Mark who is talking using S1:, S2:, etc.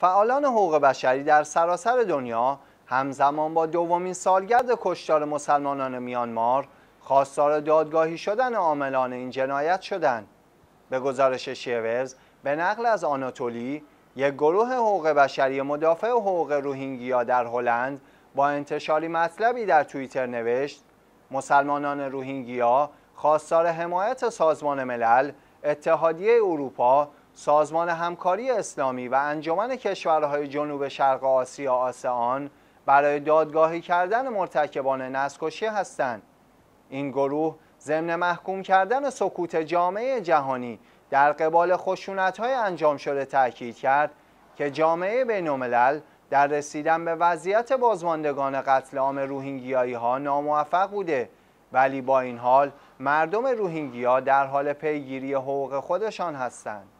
S1: فعالان حقوق بشری در سراسر دنیا همزمان با دومین سالگرد کشتار مسلمانان میانمار خواستار دادگاهی شدن عاملان این جنایت شدند. به گزارش شیوز به نقل از آناتولی یک گروه حقوق بشری مدافع حقوق روهینگیا در هلند با انتشاری مطلبی در توییتر نوشت مسلمانان روهینگیا خواستار حمایت سازمان ملل اتحادیه اروپا سازمان همکاری اسلامی و انجمن کشورهای جنوب شرق آسیا آسان برای دادگاهی کردن مرتکبان نسکشی هستند این گروه ضمن محکوم کردن سکوت جامعه جهانی در قبال خشونت‌های انجام شده تاکید کرد که جامعه بین‌الملل در رسیدن به وضعیت بازماندگان قتل عام روهینگیایی ها ناموفق بوده ولی با این حال مردم روهینگیا در حال پیگیری حقوق خودشان هستند